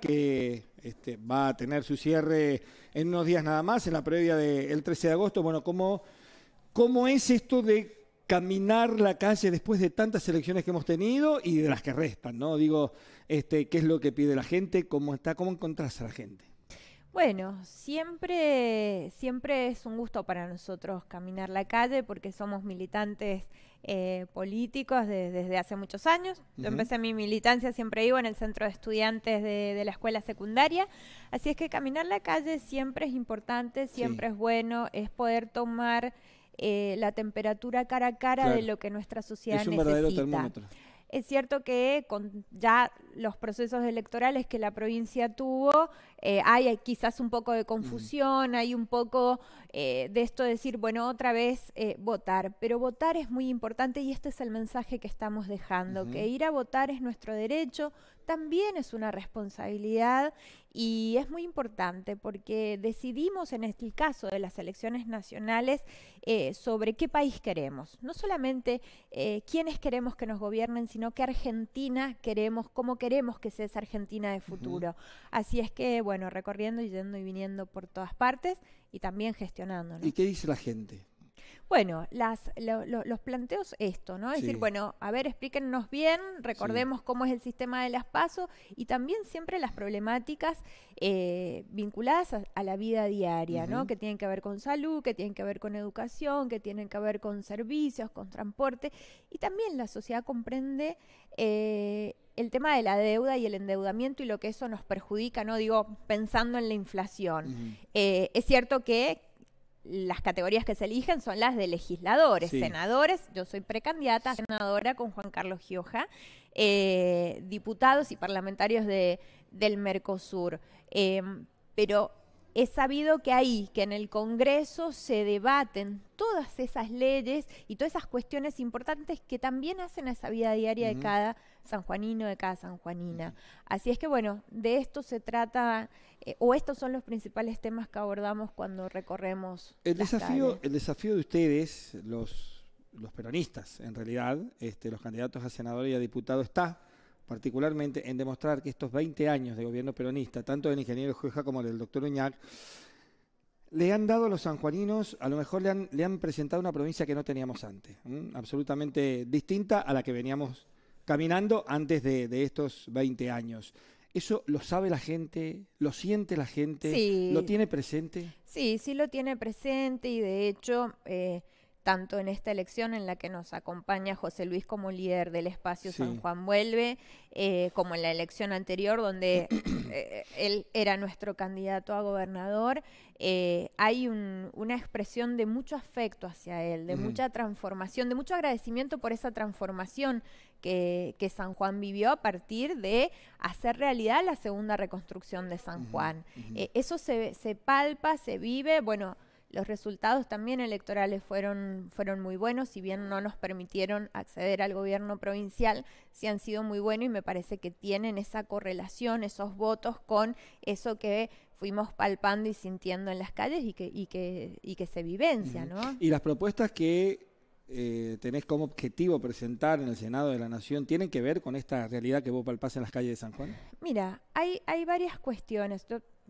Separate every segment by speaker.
Speaker 1: que este, va a tener su cierre en unos días nada más, en la previa del 13 de agosto. Bueno, ¿cómo, ¿cómo es esto de caminar la calle después de tantas elecciones que hemos tenido y de las que restan, ¿no? Digo, este, ¿qué es lo que pide la gente? ¿Cómo está? ¿Cómo encontrás a la gente?
Speaker 2: Bueno, siempre, siempre es un gusto para nosotros caminar la calle porque somos militantes eh, políticos desde hace muchos años. Yo empecé mi militancia, siempre vivo en el centro de estudiantes de, la escuela secundaria. Así es que caminar la calle siempre es importante, siempre es bueno, es poder tomar eh, la temperatura cara a cara de lo que nuestra sociedad necesita. Es cierto que con ya los procesos electorales que la provincia tuvo, eh, hay quizás un poco de confusión, hay un poco eh, de esto de decir, bueno, otra vez eh, votar, pero votar es muy importante y este es el mensaje que estamos dejando, que ir a votar es nuestro derecho, también es una responsabilidad y es muy importante porque decidimos en este caso de las elecciones nacionales eh, sobre qué país queremos. No solamente eh, quiénes queremos que nos gobiernen, sino qué Argentina queremos, cómo queremos que sea esa Argentina de futuro. Así es que, bueno, recorriendo y yendo y viniendo por todas partes y también gestionando. ¿Y
Speaker 1: qué dice la gente?
Speaker 2: Bueno, las, los planteos esto, ¿no? Es decir, bueno, a ver, explíquennos bien, recordemos cómo es el sistema de las pasos y también siempre las problemáticas eh, vinculadas a, la vida diaria, ¿no? Que tienen que ver con salud, que tienen que ver con educación, que tienen que ver con servicios, con transporte y también la sociedad comprende... Eh, el tema de la deuda y el endeudamiento y lo que eso nos perjudica, ¿no? Digo, pensando en la inflación. Eh, es cierto que las categorías que se eligen son las de legisladores, senadores, yo soy precandidata senadora con Juan Carlos Gioja, eh, diputados y parlamentarios de, del Mercosur. Em, pero es sabido que ahí, que en el Congreso se debaten todas esas leyes y todas esas cuestiones importantes que también hacen a esa vida diaria de cada sanjuanino, de cada sanjuanina. Así es que bueno, de esto se trata, eh, o estos son los principales temas que abordamos cuando recorremos.
Speaker 1: El, desafío, el desafío de ustedes, los, peronistas en realidad, este, los candidatos a senador y a diputado, está particularmente en demostrar que estos 20 años de gobierno peronista, tanto del ingeniero Jueja como del doctor Uñac, le han dado a los sanjuaninos, a lo mejor le han, le han presentado una provincia que no teníamos antes, absolutamente distinta a la que veníamos caminando antes de, estos 20 años. ¿Eso lo sabe la gente? ¿Lo siente la gente? ¿Lo tiene presente?
Speaker 2: Sí, sí lo tiene presente y de hecho... Eh, tanto en esta elección en la que nos acompaña José Luis como líder del espacio San Juan Vuelve, eh, como en la elección anterior donde eh, eh, él era nuestro candidato a gobernador, hay una expresión de mucho afecto hacia él, de mucha transformación, de mucho agradecimiento por esa transformación que, San Juan vivió a partir de hacer realidad la segunda reconstrucción de San Juan. eso se, se palpa, se vive, bueno los resultados también electorales fueron, fueron muy buenos, si bien no nos permitieron acceder al gobierno provincial, sí han sido muy buenos y me parece que tienen esa correlación, esos votos con eso que fuimos palpando y sintiendo en las calles y que, que, que se vivencia, ¿no? Y
Speaker 1: las propuestas que eh, tenés como objetivo presentar en el Senado de la Nación tienen que ver con esta realidad que vos palpás en las calles de San Juan?
Speaker 2: Mira, hay, hay varias cuestiones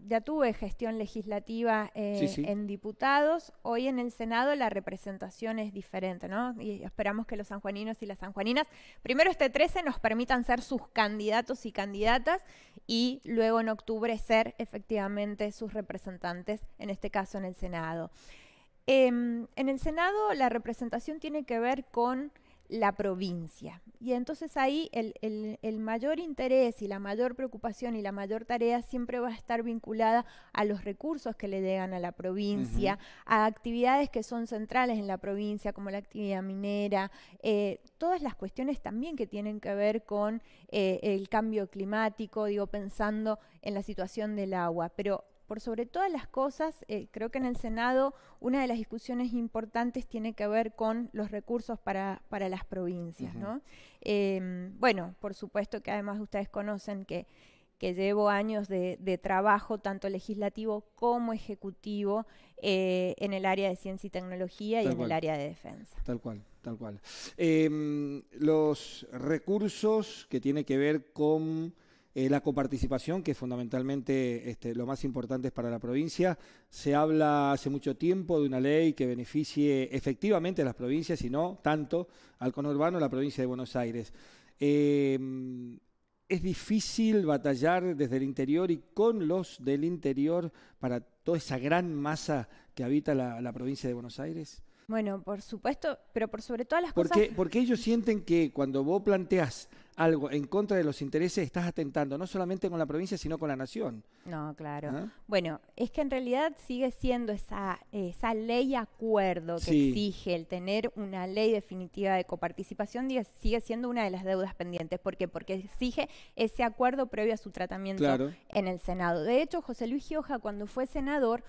Speaker 2: ya tuve gestión legislativa eh, en diputados, hoy en el Senado la representación es diferente, ¿no? Y esperamos que los sanjuaninos y las sanjuaninas, primero este 13 nos permitan ser sus candidatos y candidatas y luego en octubre ser efectivamente sus representantes, en este caso en el Senado. Em, en el Senado la representación tiene que ver con la provincia. Y entonces ahí el, el, mayor interés y la mayor preocupación y la mayor tarea siempre va a estar vinculada a los recursos que le llegan a la provincia, a actividades que son centrales en la provincia, como la actividad minera, eh, todas las cuestiones también que tienen que ver con eh, el cambio climático, digo, pensando en la situación del agua. Pero por sobre todas las cosas, eh, creo que en el Senado una de las discusiones importantes tiene que ver con los recursos para, las provincias, ¿no? Em, bueno, por supuesto que además ustedes conocen que que llevo años de, trabajo, tanto legislativo como ejecutivo, eh, en el área de ciencia y tecnología y en el área de defensa.
Speaker 1: Tal cual, tal cual. Em, los recursos que tiene que ver con eh, la coparticipación, que fundamentalmente este, lo más importante es para la provincia. Se habla hace mucho tiempo de una ley que beneficie efectivamente a las provincias y no tanto al conurbano, la provincia de Buenos Aires. Em, es difícil batallar desde el interior y con los del interior para toda esa gran masa que habita la, provincia de Buenos Aires.
Speaker 2: Bueno, por supuesto, pero por sobre todas las porque, cosas.
Speaker 1: Porque ellos sienten que cuando vos planteás algo en contra de los intereses, estás atentando no solamente con la provincia, sino con la nación.
Speaker 2: No, claro. ¿Ah? Bueno, es que en realidad sigue siendo esa, esa ley acuerdo que exige el tener una ley definitiva de coparticipación, sigue siendo una de las deudas pendientes. ¿Por qué? Porque exige ese acuerdo previo a su tratamiento en el Senado. De hecho, José Luis Gioja, cuando fue senador,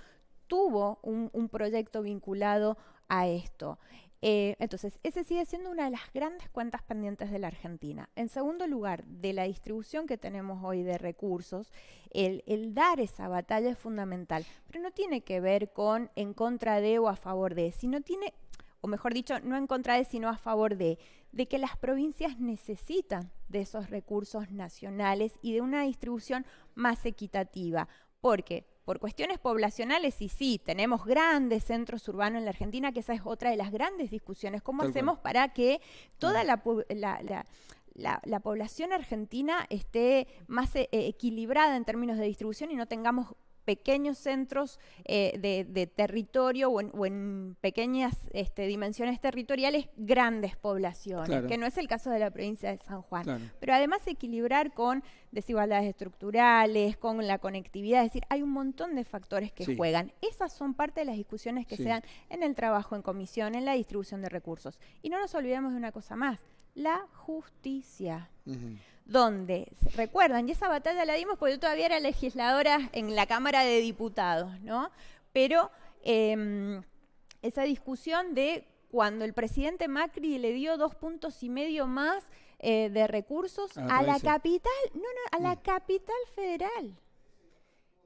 Speaker 2: tuvo un proyecto vinculado a esto. Eh, entonces, ese sigue siendo una de las grandes cuentas pendientes de la Argentina. En segundo lugar, de la distribución que tenemos hoy de recursos, el, el, dar esa batalla es fundamental, pero no tiene que ver con en contra de o a favor de, sino tiene, o mejor dicho, no en contra de, sino a favor de, de que las provincias necesitan de esos recursos nacionales y de una distribución más equitativa, porque por cuestiones poblacionales, y sí, tenemos grandes centros urbanos en la Argentina, que esa es otra de las grandes discusiones. ¿Cómo hacemos para que toda mm. la, la, población argentina esté más eh, equilibrada en términos de distribución y no tengamos pequeños centros eh, de, territorio o en, pequeñas este, dimensiones territoriales grandes poblaciones, que no es el caso de la provincia de San Juan. Pero además equilibrar con desigualdades estructurales, con la conectividad, es decir, hay un montón de factores que juegan. Esas son parte de las discusiones que se dan en el trabajo en comisión, en la distribución de recursos. Y no nos olvidemos de una cosa más, la justicia. recuerdan, y esa batalla la dimos porque yo todavía era legisladora en la Cámara de Diputados, ¿no? Pero em, esa discusión de cuando el presidente Macri le dio dos puntos y medio más eh, de recursos ah, a, a la capital, no, no, a la mm. capital federal.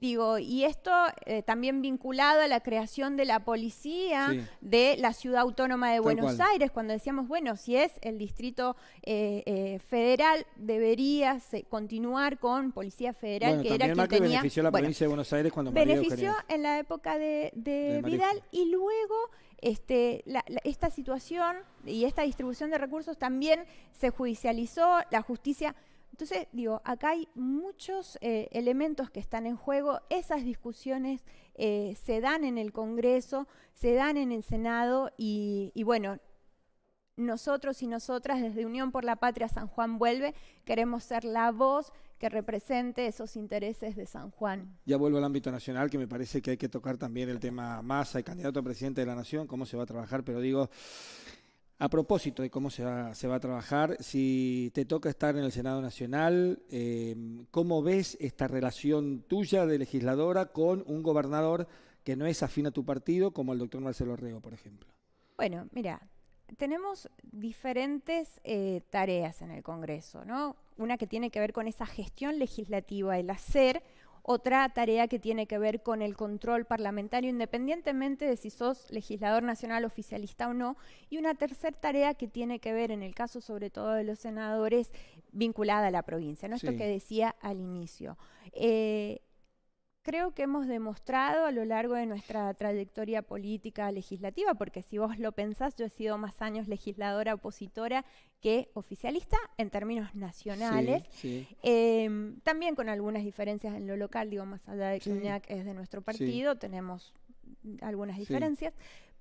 Speaker 2: Digo, y esto eh, también vinculado a la creación de la policía de la ciudad autónoma de Buenos Aires, cuando decíamos, bueno, si es el distrito eh, eh, federal, debería continuar con policía federal, que era tenía... benefició la de
Speaker 1: Buenos Aires cuando Benefició
Speaker 2: en la época de, Vidal y luego este, esta situación y esta distribución de recursos también se judicializó, la justicia entonces, digo, acá hay muchos eh, elementos que están en juego, esas discusiones eh, se dan en el Congreso, se dan en el Senado y, bueno, nosotros y nosotras desde Unión por la Patria San Juan Vuelve queremos ser la voz que represente esos intereses de San Juan.
Speaker 1: Ya vuelvo al ámbito nacional, que me parece que hay que tocar también el tema masa el candidato a presidente de la Nación, cómo se va a trabajar, pero digo, a propósito de cómo se va, a trabajar, si te toca estar en el Senado Nacional, em, ¿cómo ves esta relación tuya de legisladora con un gobernador que no es afín a tu partido, como el doctor Marcelo Rego, por ejemplo?
Speaker 2: Bueno, mira, tenemos diferentes eh, tareas en el Congreso, ¿no? Una que tiene que ver con esa gestión legislativa, el hacer otra tarea que tiene que ver con el control parlamentario, independientemente de si sos legislador nacional oficialista o no. Y una tercera tarea que tiene que ver, en el caso sobre todo de los senadores, vinculada a la provincia, ¿no? es Esto que decía al inicio. Eh, creo que hemos demostrado a lo largo de nuestra trayectoria política legislativa, porque si vos lo pensás, yo he sido más años legisladora opositora que oficialista en términos nacionales, em, también con algunas diferencias en lo local, digo, más allá de que es de nuestro partido, tenemos algunas diferencias,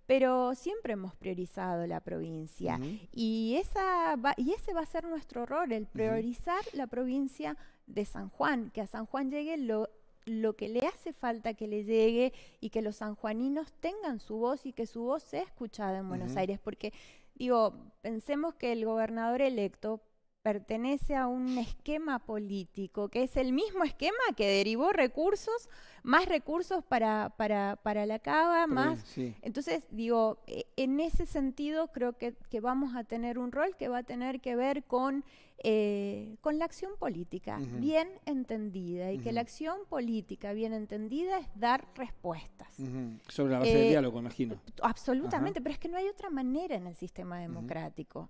Speaker 2: pero siempre hemos priorizado la provincia y, esa y ese va a ser nuestro rol, el priorizar la provincia de San Juan, que a San Juan llegue lo lo que le hace falta que le llegue y que los sanjuaninos tengan su voz y que su voz sea escuchada en Buenos Aires, porque digo, pensemos que el gobernador electo pertenece a un esquema político, que es el mismo esquema que derivó recursos, más recursos para, para, para la cava, más... Entonces, digo, e, en ese sentido creo que, vamos a tener un rol que va a tener que ver con, eh, con la acción política, bien entendida, y que la acción política bien entendida es dar respuestas.
Speaker 1: Sobre la base del eh, diálogo, imagino.
Speaker 2: Absolutamente, pero es que no hay otra manera en el sistema democrático.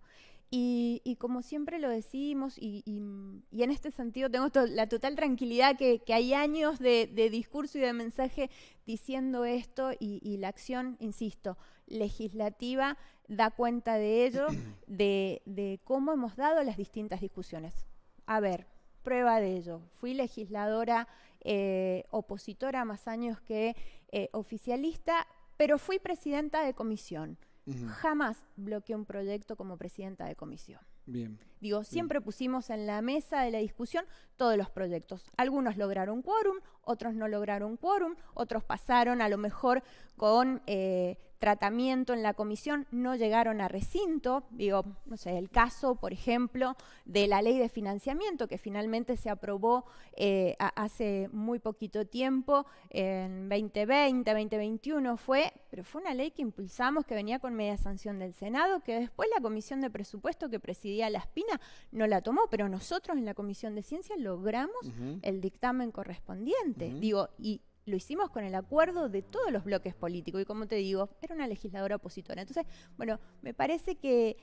Speaker 2: Y, como siempre lo decimos, y, en este sentido tengo la total tranquilidad que, hay años de, discurso y de mensaje diciendo esto y, la acción, insisto, legislativa da cuenta de ello, de, cómo hemos dado las distintas discusiones. A ver, prueba de ello. Fui legisladora eh, opositora más años que eh, oficialista, pero fui presidenta de comisión jamás bloqueé un proyecto como presidenta de comisión. Bien. Digo, siempre pusimos en la mesa de la discusión todos los proyectos. Algunos lograron quórum, otros no lograron quórum, otros pasaron a lo mejor con eh, tratamiento en la comisión no llegaron a recinto. Digo, no sé, el caso, por ejemplo, de la ley de financiamiento que finalmente se aprobó eh, hace muy poquito tiempo, en 2020, 2021 fue, pero fue una ley que impulsamos que venía con media sanción del Senado, que después la comisión de presupuesto que presidía la espina no la tomó, pero nosotros en la comisión de ciencia logramos el dictamen correspondiente. Digo, y lo hicimos con el acuerdo de todos los bloques políticos y como te digo, era una legisladora opositora. Entonces, bueno, me parece que,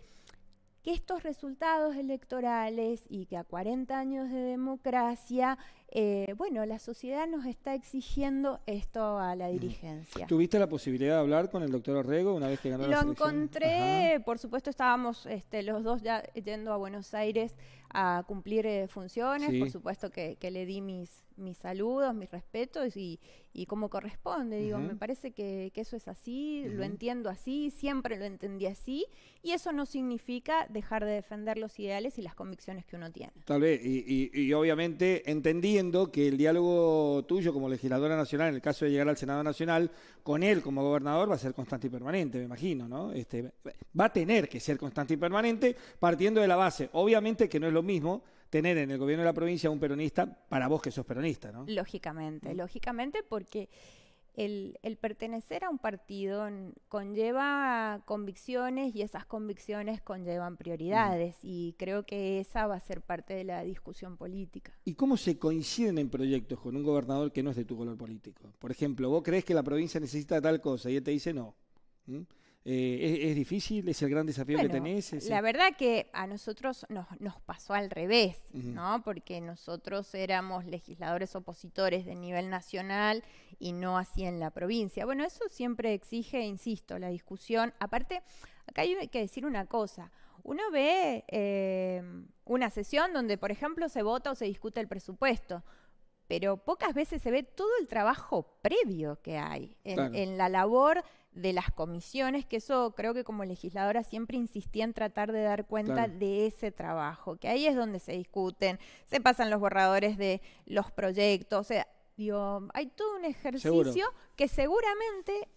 Speaker 2: estos resultados electorales y que a 40 años de democracia eh, bueno, la sociedad nos está exigiendo esto a la dirigencia.
Speaker 1: ¿Tuviste la posibilidad de hablar con el doctor Orrego una vez que ganó Lo
Speaker 2: encontré, por supuesto estábamos este, los dos ya yendo a Buenos Aires a cumplir eh, funciones, por supuesto que, le di mis, mis saludos, mis respetos y, y como corresponde, digo, me parece que, eso es así, lo entiendo así, siempre lo entendí así y eso no significa dejar de defender los ideales y las convicciones que uno tiene.
Speaker 1: Tal vez, y obviamente entendí que el diálogo tuyo como legisladora nacional, en el caso de llegar al Senado Nacional, con él como gobernador va a ser constante y permanente, me imagino, ¿no? Este, va a tener que ser constante y permanente partiendo de la base. Obviamente que no es lo mismo tener en el gobierno de la provincia un peronista para vos que sos peronista, ¿no?
Speaker 2: Lógicamente, ¿Mm? lógicamente porque el, pertenecer a un partido conlleva convicciones y esas convicciones conllevan prioridades y creo que esa va a ser parte de la discusión política.
Speaker 1: ¿Y cómo se coinciden en proyectos con un gobernador que no es de tu color político? Por ejemplo, vos crees que la provincia necesita tal cosa y él te dice no. ¿Mm? Eh, es, difícil? ¿Es el gran desafío que tenés? la
Speaker 2: verdad que a nosotros nos, pasó al revés, ¿no? Porque nosotros éramos legisladores opositores de nivel nacional y no así en la provincia. Bueno, eso siempre exige, insisto, la discusión. Aparte, acá hay que decir una cosa. Uno ve eh, una sesión donde, por ejemplo, se vota o se discute el presupuesto pero pocas veces se ve todo el trabajo previo que hay en, en la labor de las comisiones, que eso creo que como legisladora siempre insistía en tratar de dar cuenta de ese trabajo, que ahí es donde se discuten, se pasan los borradores de los proyectos, o sea, digo, hay todo un ejercicio que seguramente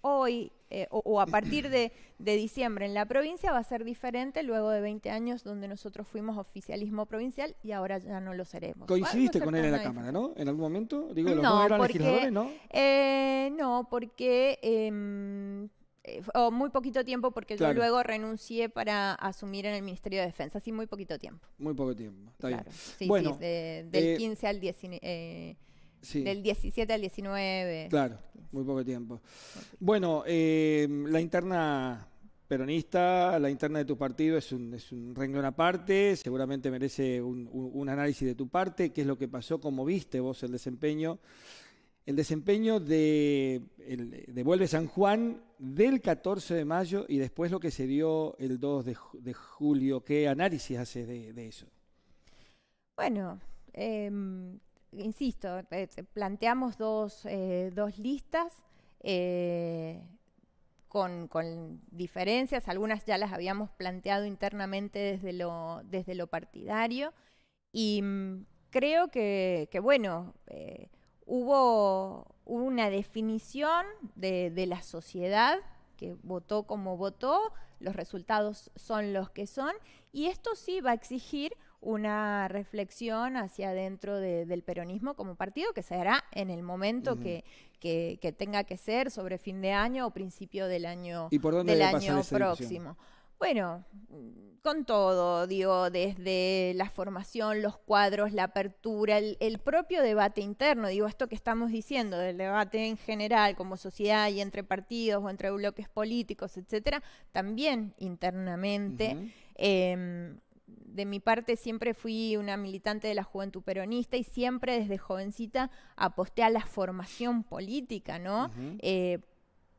Speaker 2: hoy eh, o, a partir de, diciembre en la provincia va a ser diferente luego de 20 años donde nosotros fuimos oficialismo provincial y ahora ya no lo seremos. Coincidiste con él en la
Speaker 1: Cámara, ¿no? En algún momento, digo, los no, eran porque, legisladores, ¿no?
Speaker 2: Eh, no, porque... Em, eh, o oh, muy poquito tiempo porque yo luego renuncié para asumir en el Ministerio de Defensa, así muy poquito tiempo.
Speaker 1: Muy poco tiempo, está claro. bien. Sí, sí, del 15
Speaker 2: al 19. Del 17 al 19. Claro,
Speaker 1: muy poco tiempo. Bueno, eh, la interna peronista, la interna de tu partido es un, es un renglón aparte, seguramente merece un, un, análisis de tu parte, qué es lo que pasó, cómo viste vos el desempeño. El desempeño de, el, Vuelve San Juan del 14 de mayo y después lo que se dio el 2 de, julio. ¿Qué análisis haces de, de eso?
Speaker 2: Bueno, em, insisto, eh, planteamos dos, eh, listas eh, con, diferencias, algunas ya las habíamos planteado internamente desde lo, desde lo partidario y mm, creo que, bueno, hubo una definición de, de la sociedad que votó como votó, los resultados son los que son, y esto sí va a exigir una reflexión hacia adentro del peronismo como partido, que se hará en el momento que, tenga que ser, sobre fin de año o principio del año, del año próximo. Bueno, mm, con todo, digo, desde la formación, los cuadros, la apertura, el, propio debate interno, digo, esto que estamos diciendo, del debate en general como sociedad y entre partidos o entre bloques políticos, etcétera, también internamente de mi parte siempre fui una militante de la juventud peronista y siempre desde jovencita aposté a la formación política, ¿no? Eh,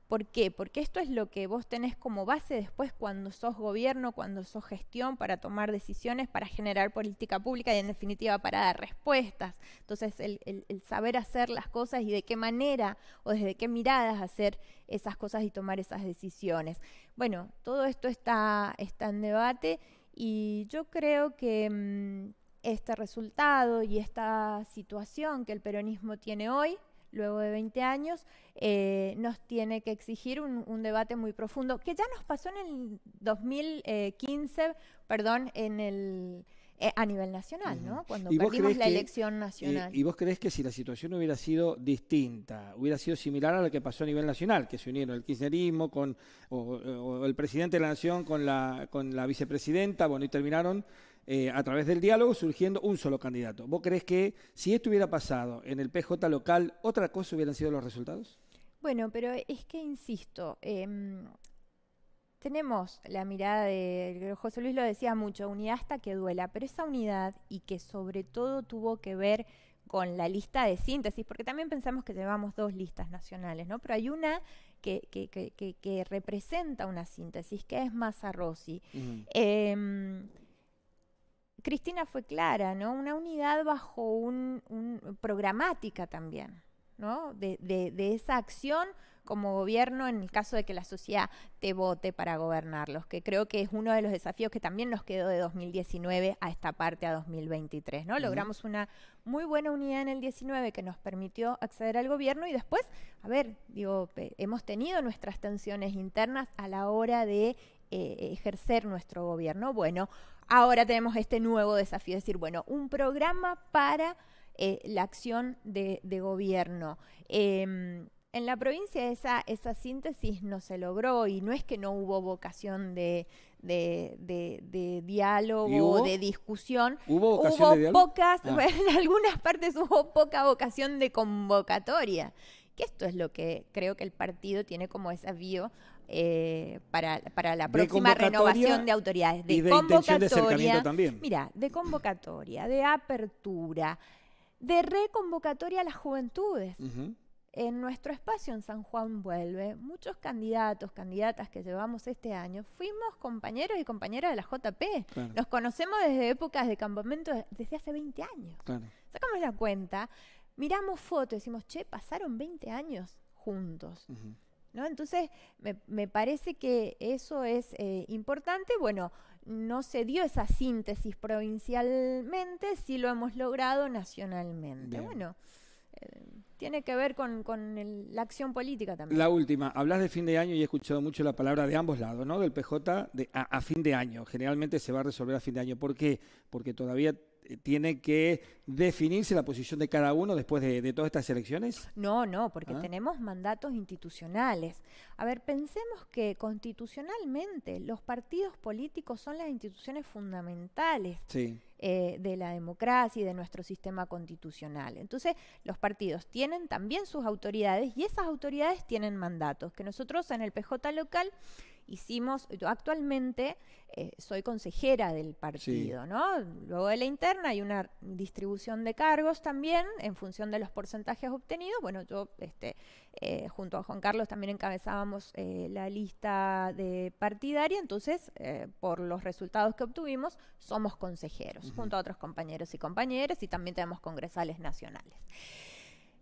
Speaker 2: ¿Por qué? Porque esto es lo que vos tenés como base después cuando sos gobierno, cuando sos gestión, para tomar decisiones, para generar política pública y en definitiva para dar respuestas. Entonces el, saber hacer las cosas y de qué manera o desde qué miradas hacer esas cosas y tomar esas decisiones. Bueno, todo esto está, está en debate y yo creo que mm, este resultado y esta situación que el peronismo tiene hoy, luego de 20 años, eh, nos tiene que exigir un, un, debate muy profundo, que ya nos pasó en el 2015, eh, perdón, en el eh, a nivel nacional, ¿no? Cuando perdimos la elección nacional. Y,
Speaker 1: vos crees que si la situación hubiera sido distinta, hubiera sido similar a lo que pasó a nivel nacional, que se unieron el kirchnerismo con o, el presidente de la nación con la con la vicepresidenta, bueno, y terminaron eh, a través del diálogo surgiendo un solo candidato. ¿Vos crees que si esto hubiera pasado en el PJ local, otra cosa hubieran sido los resultados?
Speaker 2: Bueno, pero es que, insisto, eh, tenemos la mirada de, José Luis lo decía mucho, unidad hasta que duela, pero esa unidad y que sobre todo tuvo que ver con la lista de síntesis, porque también pensamos que llevamos dos listas nacionales, ¿no? Pero hay una que, representa una síntesis, que es Massa Rossi. Mm. Em, Cristina fue clara, ¿no? Una unidad bajo un, programática también, ¿no? de, de esa acción como gobierno en el caso de que la sociedad te vote para gobernarlos, que creo que es uno de los desafíos que también nos quedó de 2019 a esta parte, a 2023, ¿no? Logramos una muy buena unidad en el 19 que nos permitió acceder al gobierno y después, a ver, digo, hemos tenido nuestras tensiones internas a la hora de eh, ejercer nuestro gobierno. Bueno, ahora tenemos este nuevo desafío, es decir, bueno, un programa para eh, la acción de, gobierno. Em, en la provincia esa, esa síntesis no se logró y no es que no hubo vocación de, de, de, de de discusión. Hubo, hubo pocas, ah. en algunas partes hubo poca vocación de convocatoria. Que esto es lo que creo que el partido tiene como desafío eh, para, para, la próxima renovación de autoridades. De, y de convocatoria. también. Mira, de convocatoria, de apertura, de reconvocatoria a las juventudes. En nuestro espacio en San Juan Vuelve, muchos candidatos, candidatas que llevamos este año, fuimos compañeros y compañeras de la JP. Nos conocemos desde épocas de campamento desde hace 20 años. Sacamos la cuenta, miramos fotos, decimos, che, pasaron 20 años juntos. ¿No? Entonces, me, parece que eso es eh, importante. Bueno, no se dio esa síntesis provincialmente, sí lo hemos logrado nacionalmente. Bueno tiene que ver con, la acción política también.
Speaker 1: La última, hablas de fin de año y he escuchado mucho la palabra de ambos lados, ¿no? Del PJ de, a, a, fin de año. Generalmente se va a resolver a fin de año. ¿Por qué? Porque todavía tiene que definirse la posición de cada uno después de, todas estas elecciones?
Speaker 2: No, no, porque ah. tenemos mandatos institucionales. A ver, pensemos que constitucionalmente los partidos políticos son las instituciones fundamentales eh, de la democracia y de nuestro sistema constitucional. Entonces, los partidos tienen también sus autoridades y esas autoridades tienen mandatos, que nosotros en el PJ local hicimos, yo actualmente eh, soy consejera del partido, ¿no? Luego de la interna hay una distribución de cargos también en función de los porcentajes obtenidos. Bueno, yo este, eh, junto a Juan Carlos también encabezábamos eh, la lista de partidaria, entonces por los resultados que obtuvimos somos consejeros, junto a otros compañeros y compañeras y también tenemos congresales nacionales.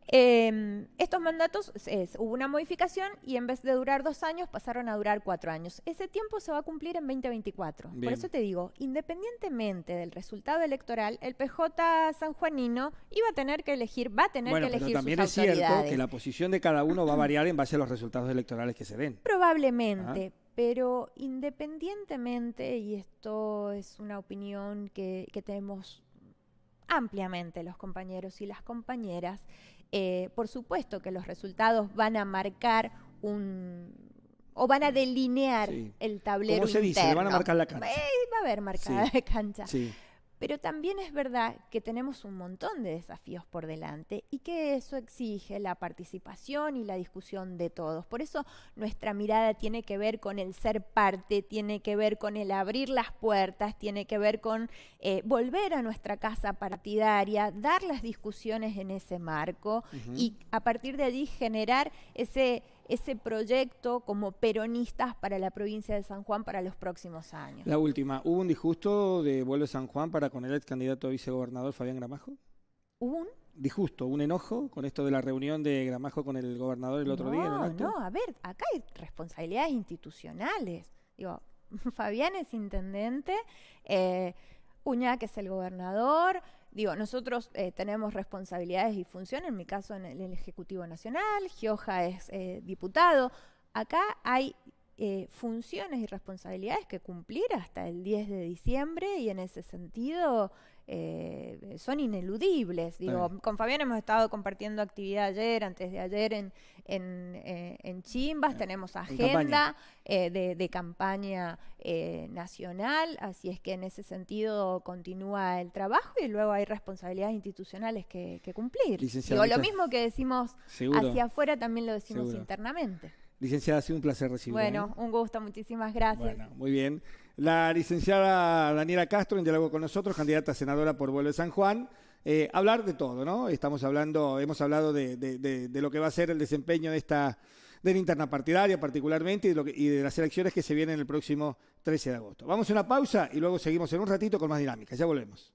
Speaker 2: Em, estos mandatos hubo una modificación y en vez de durar dos años pasaron a durar cuatro años. Ese tiempo se va a cumplir en 2024. Por eso te digo, independientemente del resultado electoral, el PJ sanjuanino iba a tener que elegir, va a tener que elegir. Pero también es cierto que la
Speaker 1: posición de cada uno va a variar en base a los resultados electorales que se den.
Speaker 2: Probablemente. Pero independientemente, y esto es una opinión que, que tenemos ampliamente los compañeros y las compañeras, eh, por supuesto que los resultados van a marcar un o van a delinear el tablero. ¿Cómo se dice? Le van a marcar la cancha. Eh, va a haber marcada la de cancha. Sí. Pero también es verdad que tenemos un montón de desafíos por delante y que eso exige la participación y la discusión de todos. Por eso nuestra mirada tiene que ver con el ser parte, tiene que ver con el abrir las puertas, tiene que ver con eh, volver a nuestra casa partidaria, dar las discusiones en ese marco y a partir de ahí generar ese ese proyecto como peronistas para la provincia de San Juan para los próximos años. La
Speaker 1: última, ¿hubo un disgusto de vuelo de San Juan para con el ex candidato a vicegobernador Fabián Gramajo? ¿Hubo un? disgusto, un enojo con esto de la reunión de Gramajo con el gobernador el otro día. No, no,
Speaker 2: a ver, acá hay responsabilidades institucionales. Digo, Fabián es intendente, eh, Uña que es el gobernador, Digo, nosotros eh, tenemos responsabilidades y funciones, en mi caso en el, Ejecutivo Nacional, Gioja es eh, diputado. Acá hay eh, funciones y responsabilidades que cumplir hasta el 10 de diciembre y en ese sentido eh, son ineludibles. Digo, con Fabián hemos estado compartiendo actividad ayer, antes de ayer en, en, eh, Chimbas, eh, tenemos agenda eh, de, de, campaña nacional, así es que en ese sentido continúa el trabajo y luego hay responsabilidades institucionales que, cumplir. lo mismo que decimos hacia afuera también lo decimos internamente.
Speaker 1: Licenciada, ha sido un placer recibirla. Bueno,
Speaker 2: un gusto, muchísimas gracias.
Speaker 1: muy bien. La licenciada Daniela Castro en diálogo con nosotros, candidata a senadora por Vuelo de San Juan. Eh, hablar de todo, ¿no? Estamos hablando, hemos hablado de, lo que va a ser el desempeño de esta de la interna partidaria particularmente y de, y de las elecciones que se vienen el próximo 13 de agosto. Vamos a una pausa y luego seguimos en un ratito con más dinámica. Ya volvemos.